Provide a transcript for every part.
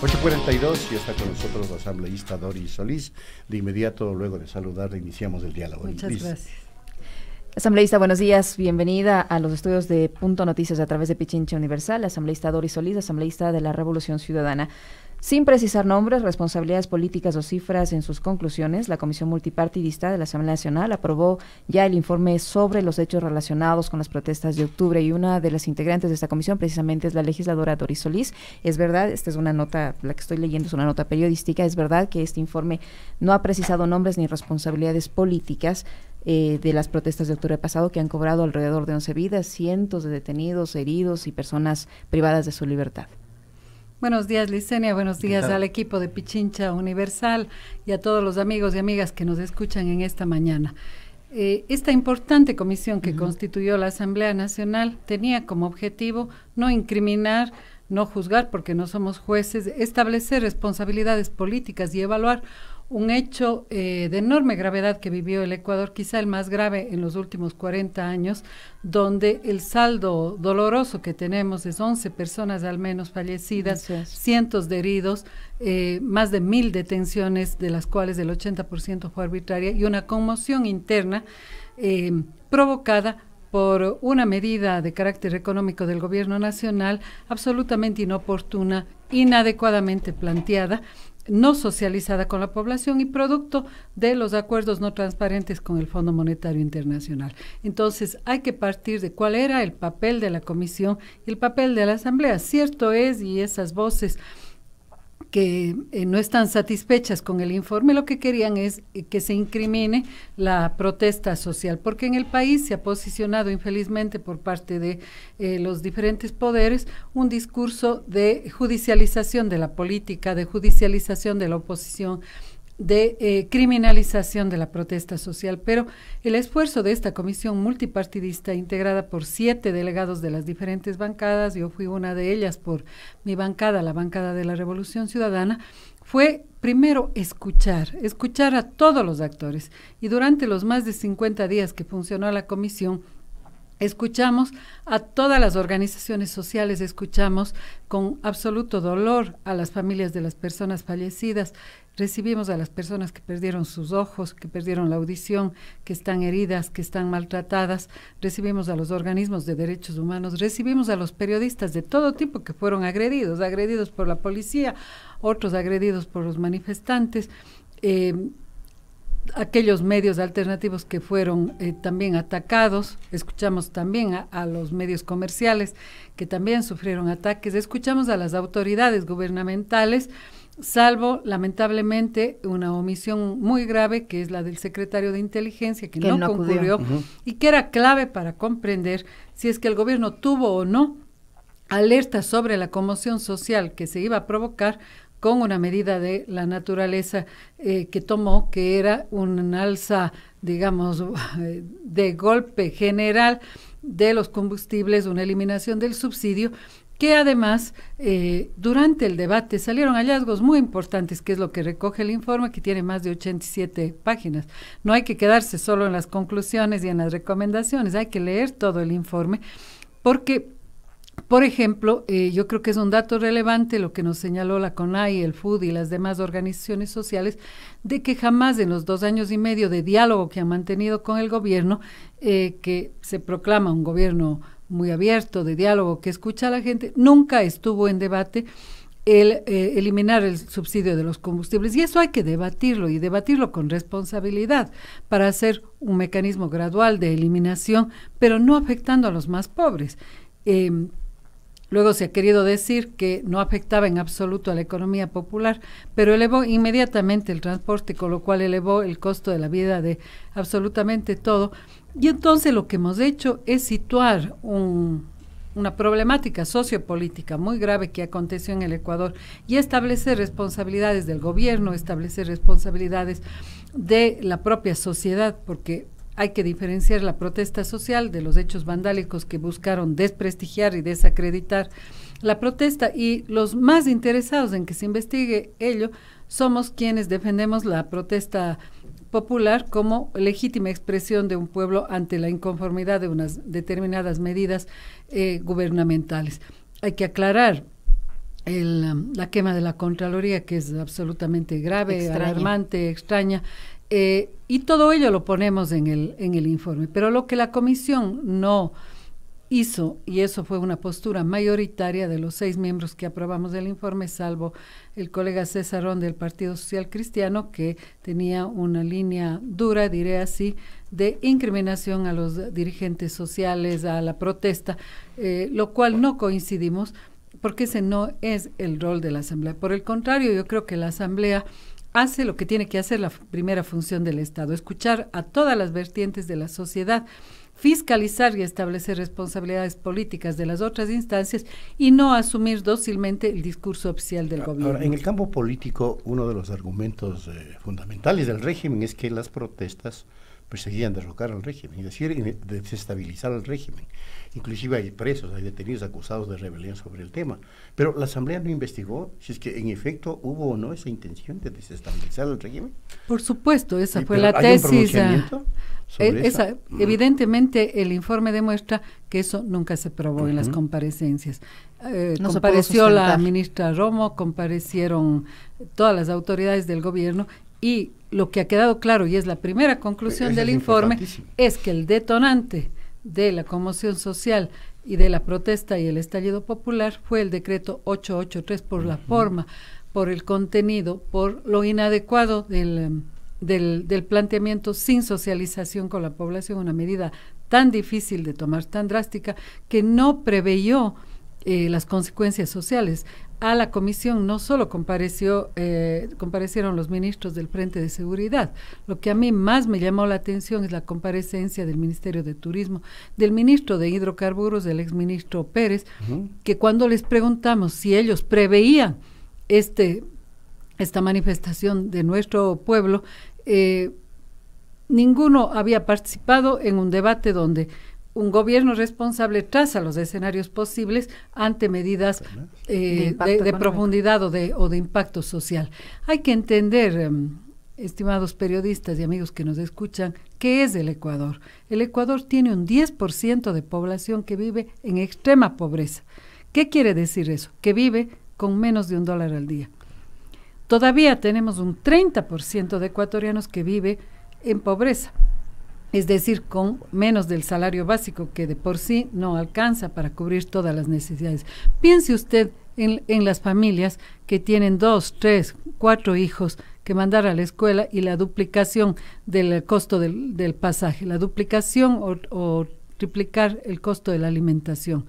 8.42 y está con nosotros la asambleísta Doris Solís. De inmediato, luego de saludar, iniciamos el diálogo. Muchas gracias. Asambleísta, buenos días. Bienvenida a los estudios de Punto Noticias a través de Pichincha Universal. Asambleísta Doris Solís, asambleísta de la Revolución Ciudadana. Sin precisar nombres, responsabilidades políticas o cifras en sus conclusiones, la Comisión Multipartidista de la Asamblea Nacional aprobó ya el informe sobre los hechos relacionados con las protestas de octubre y una de las integrantes de esta comisión precisamente es la legisladora Doris Solís. Es verdad, esta es una nota, la que estoy leyendo es una nota periodística, es verdad que este informe no ha precisado nombres ni responsabilidades políticas, eh, de las protestas de octubre pasado que han cobrado alrededor de 11 vidas, cientos de detenidos, heridos y personas privadas de su libertad. Buenos días, Licenia. Buenos días al equipo de Pichincha Universal y a todos los amigos y amigas que nos escuchan en esta mañana. Eh, esta importante comisión que constituyó la Asamblea Nacional tenía como objetivo no incriminar, no juzgar, porque no somos jueces, establecer responsabilidades políticas y evaluar un hecho eh, de enorme gravedad que vivió el Ecuador, quizá el más grave en los últimos 40 años, donde el saldo doloroso que tenemos es 11 personas al menos fallecidas, cientos de heridos, eh, más de mil detenciones, de las cuales el 80% fue arbitraria, y una conmoción interna eh, provocada por una medida de carácter económico del gobierno nacional absolutamente inoportuna, inadecuadamente planteada no socializada con la población y producto de los acuerdos no transparentes con el Fondo Monetario Internacional. Entonces, hay que partir de cuál era el papel de la comisión y el papel de la asamblea. Cierto es y esas voces que eh, no están satisfechas con el informe, lo que querían es eh, que se incrimine la protesta social, porque en el país se ha posicionado infelizmente por parte de eh, los diferentes poderes un discurso de judicialización de la política, de judicialización de la oposición de eh, criminalización de la protesta social, pero el esfuerzo de esta comisión multipartidista integrada por siete delegados de las diferentes bancadas, yo fui una de ellas por mi bancada, la bancada de la Revolución Ciudadana, fue primero escuchar, escuchar a todos los actores y durante los más de 50 días que funcionó la comisión, Escuchamos a todas las organizaciones sociales, escuchamos con absoluto dolor a las familias de las personas fallecidas, recibimos a las personas que perdieron sus ojos, que perdieron la audición, que están heridas, que están maltratadas, recibimos a los organismos de derechos humanos, recibimos a los periodistas de todo tipo que fueron agredidos, agredidos por la policía, otros agredidos por los manifestantes. Eh, aquellos medios alternativos que fueron eh, también atacados, escuchamos también a, los medios comerciales que también sufrieron ataques, escuchamos a las autoridades gubernamentales, salvo lamentablemente una omisión muy grave que es la del secretario de inteligencia que, no, concurrió y que era clave para comprender si es que el gobierno tuvo o no alerta sobre la conmoción social que se iba a provocar con una medida de la naturaleza eh, que tomó, que era un alza, digamos, de golpe general de los combustibles, una eliminación del subsidio, que además eh, durante el debate salieron hallazgos muy importantes, que es lo que recoge el informe, que tiene más de 87 páginas. No hay que quedarse solo en las conclusiones y en las recomendaciones, hay que leer todo el informe, porque por ejemplo, eh, yo creo que es un dato relevante lo que nos señaló la CONAI, el FUD y las demás organizaciones sociales, de que jamás en los dos años y medio de diálogo que ha mantenido con el gobierno, eh, que se proclama un gobierno muy abierto, de diálogo, que escucha a la gente, nunca estuvo en debate el eh, eliminar el subsidio de los combustibles. Y eso hay que debatirlo y debatirlo con responsabilidad para hacer un mecanismo gradual de eliminación, pero no afectando a los más pobres. Em, Luego se ha querido decir que no afectaba en absoluto a la economía popular, pero elevó inmediatamente el transporte, con lo cual elevó el costo de la vida de absolutamente todo. Y entonces lo que hemos hecho es situar una problemática sociopolítica muy grave que aconteció en el Ecuador y establecer responsabilidades del gobierno, establecer responsabilidades de la propia sociedad, porque hay que diferenciar la protesta social de los hechos vandálicos que buscaron desprestigiar y desacreditar la protesta y los más interesados en que se investigue ello somos quienes defendemos la protesta popular como legítima expresión de un pueblo ante la inconformidad de unas determinadas medidas eh, gubernamentales. Hay que aclarar el, um, la quema de la Contraloría, que es absolutamente grave, alarmante, extraña, eh, y todo ello lo ponemos en el, en el informe. Pero lo que la comisión no hizo, y eso fue una postura mayoritaria de los seis miembros que aprobamos el informe, salvo el colega César del Partido Social Cristiano, que tenía una línea dura, diré así, de incriminación a los dirigentes sociales, a la protesta, eh, lo cual no coincidimos, porque ese no es el rol de la Asamblea. Por el contrario, yo creo que la Asamblea hace lo que tiene que hacer la primera función del Estado, escuchar a todas las vertientes de la sociedad fiscalizar y establecer responsabilidades políticas de las otras instancias y no asumir dócilmente el discurso oficial del gobierno. en el campo político, uno de los argumentos eh, fundamentales del régimen es que las protestas perseguían derrocar al régimen, y decir, e, desestabilizar al régimen. Inclusive hay presos, hay detenidos acusados de rebelión sobre el tema. Pero la Asamblea no investigó si es que en efecto hubo o no esa intención de desestabilizar el régimen. Por supuesto, esa fue la tesis. Ah, sobre eh, esa, mm. Evidentemente el informe demuestra que eso nunca se probó en las comparecencias. Eh, compareció la ministra Romo, comparecieron todas las autoridades del gobierno y lo que ha quedado claro, y es la primera pues, conclusión del informe, es que el detonante de la conmoción social y de la protesta y el estallido popular fue el decreto 883 por la forma, por el contenido, por lo inadecuado em, del, planteamiento sin socialización con la población, una medida tan difícil de tomar, tan drástica, que no preveyó eh, las consecuencias sociales a la comisión no solo compareció, eh, comparecieron los ministros del Frente de Seguridad, lo que a mí más me llamó la atención es la comparecencia del Ministerio de Turismo, del ministro de Hidrocarburos, del exministro Pérez, que cuando les preguntamos si ellos preveían este, esta manifestación de nuestro pueblo, eh, ninguno había participado en un debate donde un gobierno responsable traza los escenarios posibles ante medidas de, eh, profundidad o de, impacto social. Hay que entender, em, estimados periodistas y amigos que nos escuchan, ¿qué es el Ecuador? El Ecuador tiene un 10% de población que vive en extrema pobreza. ¿Qué quiere decir eso? Que vive con menos de un dólar al día. Todavía tenemos un 30% de ecuatorianos que vive en pobreza es decir, con menos del salario básico que de por sí no alcanza para cubrir todas las necesidades. Piense usted en, las familias que tienen dos, tres, cuatro hijos que mandar a la escuela y la duplicación del costo del, pasaje, la duplicación o, o triplicar el costo de la alimentación.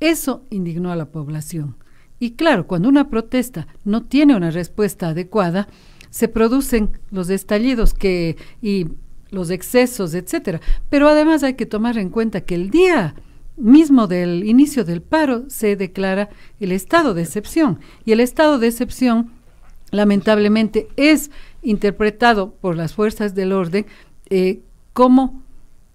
Eso indignó a la población. Y claro, cuando una protesta no tiene una respuesta adecuada, se producen los estallidos que y los excesos, etcétera. Pero además hay que tomar en cuenta que el día mismo del inicio del paro se declara el estado de excepción y el estado de excepción lamentablemente es interpretado por las fuerzas del orden eh, como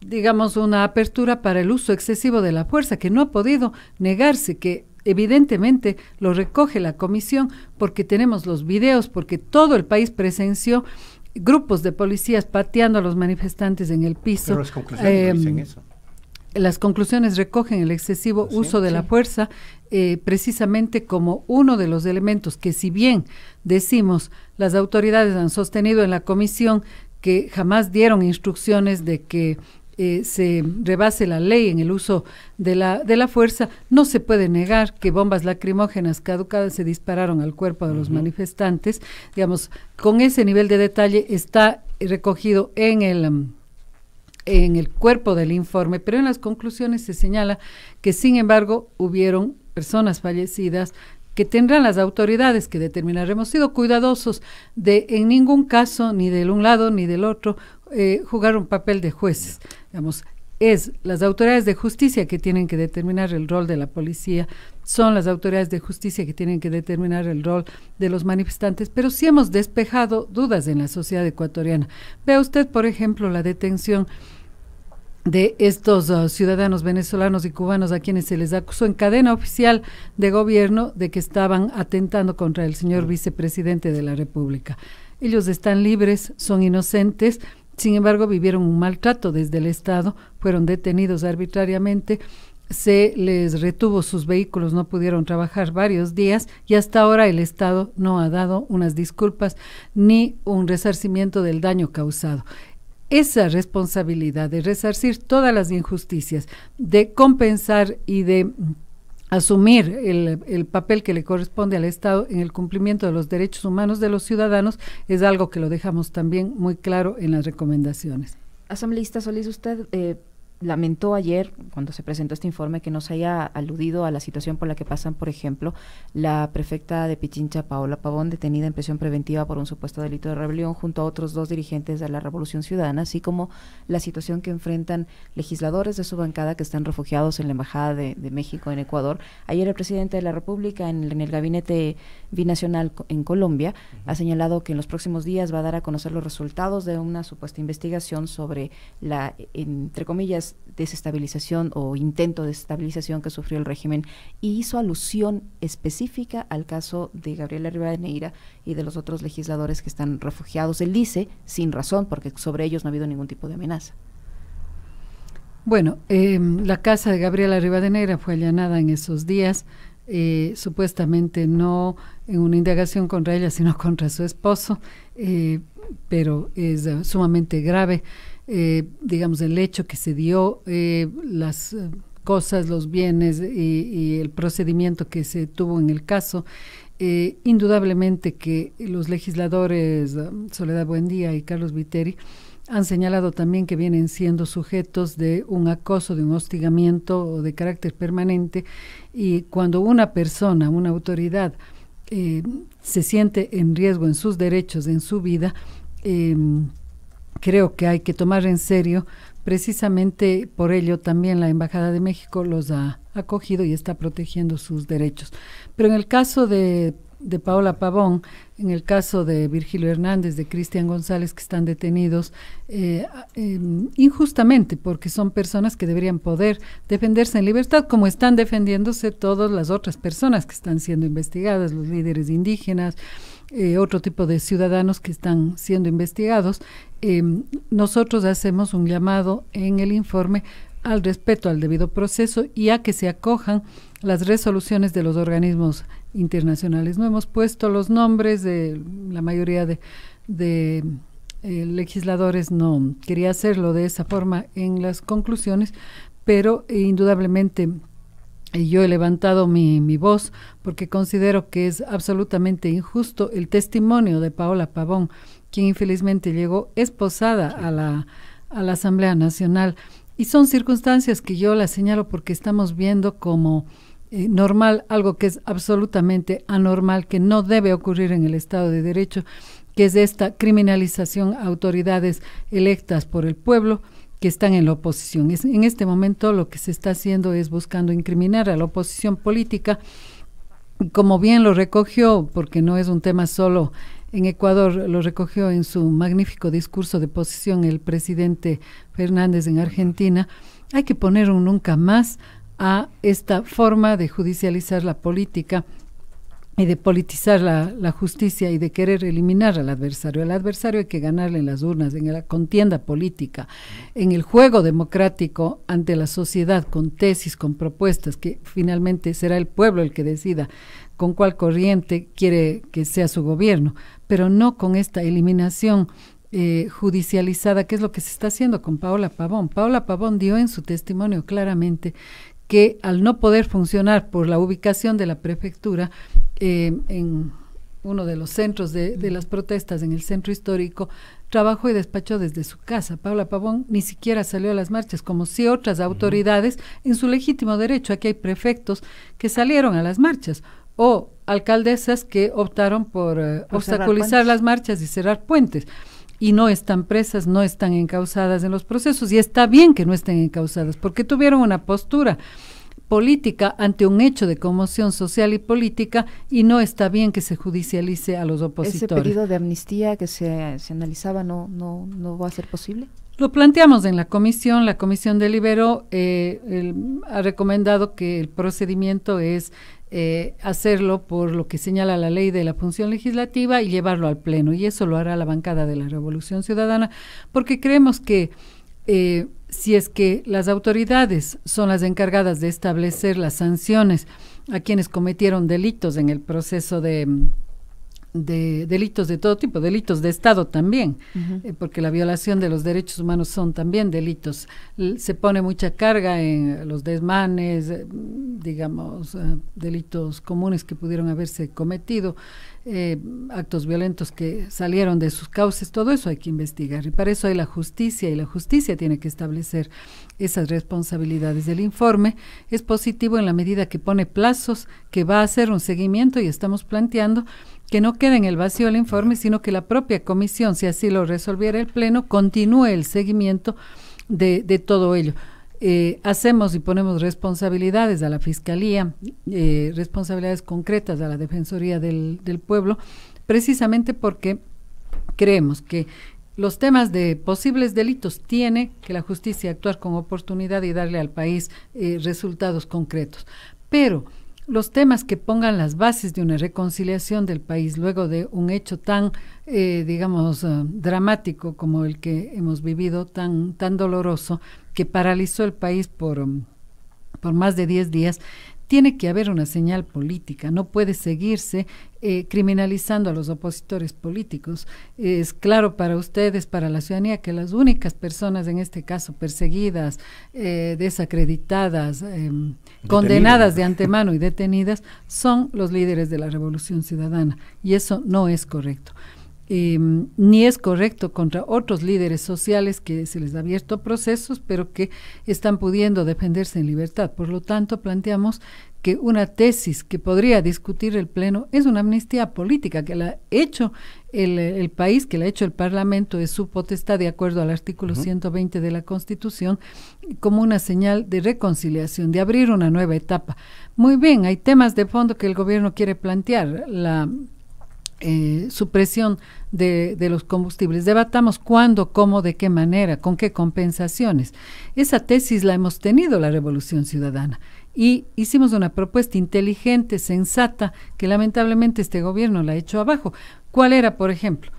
digamos una apertura para el uso excesivo de la fuerza que no ha podido negarse que evidentemente lo recoge la comisión porque tenemos los videos porque todo el país presenció grupos de policías pateando a los manifestantes en el piso. las conclusiones em, eso. Las conclusiones recogen el excesivo uso de la fuerza eh, precisamente como uno de los elementos que si bien decimos las autoridades han sostenido en la comisión que jamás dieron instrucciones de que eh, se rebase la ley en el uso de la, de la fuerza, no se puede negar que bombas lacrimógenas caducadas se dispararon al cuerpo de los manifestantes. Digamos, con ese nivel de detalle está recogido en el... Mm, en el cuerpo del informe, pero en las conclusiones se señala que sin embargo hubieron personas fallecidas, que tendrán las autoridades que determinaremos. sido cuidadosos de en ningún caso, ni del un lado ni del otro, eh, jugar un papel de jueces. Digamos, es las autoridades de justicia que tienen que determinar el rol de la policía, son las autoridades de justicia que tienen que determinar el rol de los manifestantes, pero sí hemos despejado dudas en la sociedad ecuatoriana. Vea usted, por ejemplo, la detención de estos ah, ciudadanos venezolanos y cubanos a quienes se les acusó en cadena oficial de gobierno de que estaban atentando contra el señor mm. vicepresidente de la República. Ellos están libres, son inocentes, sin embargo, vivieron un maltrato desde el Estado, fueron detenidos arbitrariamente, se les retuvo sus vehículos, no pudieron trabajar varios días y hasta ahora el Estado no ha dado unas disculpas ni un resarcimiento del daño causado. Esa responsabilidad de resarcir todas las injusticias, de compensar y de asumir el, el, papel que le corresponde al Estado en el cumplimiento de los derechos humanos de los ciudadanos es algo que lo dejamos también muy claro en las recomendaciones. Asambleísta Solís, usted eh, lamentó ayer, cuando se presentó este informe, que no se haya aludido a la situación por la que pasan, por ejemplo, la prefecta de Pichincha, Paola Pavón, detenida en prisión preventiva por un supuesto delito de rebelión, junto a otros dos dirigentes de la Revolución Ciudadana, así como la situación que enfrentan legisladores de su bancada que están refugiados en la Embajada de, México en Ecuador. Ayer el presidente de la República, en, en el gabinete binacional en Colombia, ha señalado que en los próximos días va a dar a conocer los resultados de una supuesta investigación sobre la, entre comillas, desestabilización o intento de estabilización que sufrió el régimen y hizo alusión específica al caso de Gabriela Rivadeneira y de los otros legisladores que están refugiados. Él dice, sin razón, porque sobre ellos no ha habido ningún tipo de amenaza. Bueno, eh, la casa de Gabriela Rivadeneira fue allanada en esos días, eh, supuestamente no en una indagación contra ella, sino contra su esposo, eh, pero es sumamente grave. Eh, digamos, el hecho que se dio, eh, las eh, cosas, los bienes y, el procedimiento que se tuvo en el caso. indudablemente que los legisladores Soledad Buendía y Carlos Viteri han señalado también que vienen siendo sujetos de un acoso, de un hostigamiento o de carácter permanente y cuando una persona, una autoridad, se siente en riesgo en sus derechos, en su vida, creo que hay que tomar en serio. Precisamente por ello también la Embajada de México los ha acogido y está protegiendo sus derechos. Pero en el caso de, Paola Pavón, en el caso de Virgilio Hernández, de Cristian González, que están detenidos eh, eh, injustamente porque son personas que deberían poder defenderse en libertad, como están defendiéndose todas las otras personas que están siendo investigadas, los líderes indígenas, eh, otro tipo de ciudadanos que están siendo investigados. Em, nosotros hacemos un llamado en el informe al respeto al debido proceso y a que se acojan las resoluciones de los organismos internacionales. No hemos puesto los nombres de la mayoría de, eh, legisladores, no quería hacerlo de esa forma en las conclusiones, pero eh, indudablemente yo he levantado mi, voz porque considero que es absolutamente injusto el testimonio de Paola Pavón, quien infelizmente llegó esposada a la, a la Asamblea Nacional. Y son circunstancias que yo las señalo porque estamos viendo como eh, normal algo que es absolutamente anormal, que no debe ocurrir en el Estado de Derecho, que es esta criminalización a autoridades electas por el pueblo que están en la oposición. en este momento lo que se está haciendo es buscando incriminar a la oposición política. Como bien lo recogió, porque no es un tema solo en Ecuador, lo recogió en su magnífico discurso de posición el presidente Fernández en Argentina, hay que poner un nunca más a esta forma de judicializar la política y de politizar la, justicia y de querer eliminar al adversario. Al adversario hay que ganarle en las urnas, en la contienda política, en el juego democrático ante la sociedad, con tesis, con propuestas, que finalmente será el pueblo el que decida con cuál corriente quiere que sea su gobierno, pero no con esta eliminación eh, judicializada, que es lo que se está haciendo con Paola Pavón. Paola Pavón dio en su testimonio claramente que al no poder funcionar por la ubicación de la prefectura eh, en uno de los centros de, las protestas en el centro histórico, trabajó y despachó desde su casa. Paula Pavón ni siquiera salió a las marchas, como si otras autoridades, en su legítimo derecho, aquí hay prefectos que salieron a las marchas, o alcaldesas que optaron por eh, obstaculizar las marchas y cerrar puentes y no están presas, no están encausadas en los procesos. Y está bien que no estén encausadas, porque tuvieron una postura política ante un hecho de conmoción social y política y no está bien que se judicialice a los opositores. ¿Ese pedido de amnistía que se, analizaba no, no, no va a ser posible? Lo planteamos en la comisión, la comisión deliberó, eh, ha recomendado que el procedimiento es eh, hacerlo por lo que señala la ley de la función legislativa y llevarlo al Pleno. Y eso lo hará la bancada de la Revolución Ciudadana, porque creemos que eh, si es que las autoridades son las encargadas de establecer las sanciones a quienes cometieron delitos en el proceso de mm, de delitos de todo tipo, delitos de Estado también, eh, porque la violación de los derechos humanos son también delitos. se pone mucha carga en los desmanes, eh, digamos, eh, delitos comunes que pudieron haberse cometido. Eh, actos violentos que salieron de sus cauces, todo eso hay que investigar. Y para eso hay la justicia y la justicia tiene que establecer esas responsabilidades. del informe es positivo en la medida que pone plazos, que va a hacer un seguimiento y estamos planteando que no quede en el vacío el informe, sino que la propia comisión, si así lo resolviera el Pleno, continúe el seguimiento de todo ello. Eh, hacemos y ponemos responsabilidades a la Fiscalía, eh, responsabilidades concretas a la Defensoría del, Pueblo, precisamente porque creemos que los temas de posibles delitos tiene que la justicia actuar con oportunidad y darle al país eh, resultados concretos. Pero los temas que pongan las bases de una reconciliación del país luego de un hecho tan, eh, digamos, eh, dramático como el que hemos vivido, tan, tan doloroso, que paralizó el país por, mm, por más de 10 días, tiene que haber una señal política, no puede seguirse eh, criminalizando a los opositores políticos. Es claro para ustedes, para la ciudadanía, que las únicas personas en este caso perseguidas, eh, desacreditadas, em, condenadas de antemano y detenidas son los líderes de la revolución ciudadana. Y eso no es correcto. Em, ni es correcto contra otros líderes sociales que se les ha abierto procesos, pero que están pudiendo defenderse en libertad. Por lo tanto, planteamos que una tesis que podría discutir el Pleno es una amnistía política que la ha hecho el, país, que la ha hecho el Parlamento, es su potestad de acuerdo al artículo veinte 120 de la Constitución, como una señal de reconciliación, de abrir una nueva etapa. Muy bien, hay temas de fondo que el gobierno quiere plantear. La eh, supresión de, de, los combustibles. Debatamos cuándo, cómo, de qué manera, con qué compensaciones. Esa tesis la hemos tenido la Revolución Ciudadana y hicimos una propuesta inteligente, sensata, que lamentablemente este gobierno la ha hecho abajo. ¿Cuál era, por ejemplo?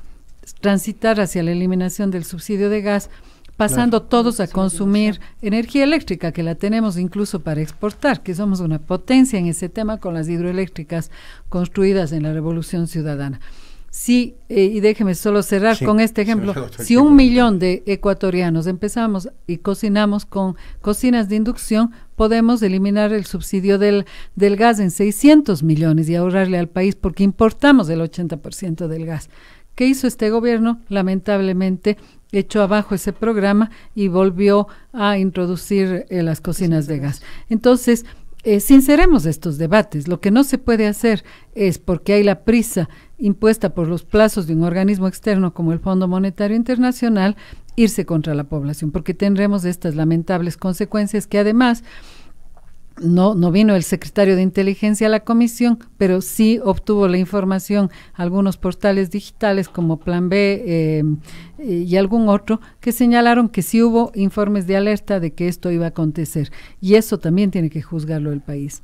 Transitar hacia la eliminación del subsidio de gas pasando todos a consumir energía eléctrica, que la tenemos incluso para exportar, que somos una potencia en ese tema con las hidroeléctricas construidas en la Revolución Ciudadana. Sí, eh, y déjeme solo cerrar con este ejemplo, si un millón de ecuatorianos empezamos y cocinamos con cocinas de inducción, podemos eliminar el subsidio del, del gas en 600 millones y ahorrarle al país porque importamos el 80% del gas. ¿Qué hizo este gobierno? Lamentablemente echó abajo ese programa y volvió a introducir eh, las cocinas de gas. Entonces, eh, sinceremos estos debates. Lo que no se puede hacer es porque hay la prisa impuesta por los plazos de un organismo externo como el Fondo Monetario Internacional irse contra la población, porque tendremos estas lamentables consecuencias que además no, no vino el secretario de inteligencia a la comisión, pero sí obtuvo la información algunos portales digitales como Plan B eh, y algún otro que señalaron que sí hubo informes de alerta de que esto iba a acontecer. Y eso también tiene que juzgarlo el país.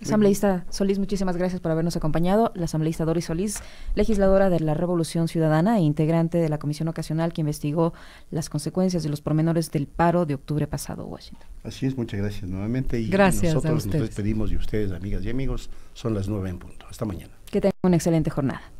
Asambleísta Solís, muchísimas gracias por habernos acompañado. La asambleísta Doris Solís, legisladora de la Revolución Ciudadana e integrante de la Comisión Ocasional que investigó las consecuencias de los pormenores del paro de octubre pasado, Washington. Así es, muchas gracias nuevamente. Y gracias nosotros nos despedimos de ustedes, amigas y amigos. Son las nueve en punto. Hasta mañana. Que tengan una excelente jornada.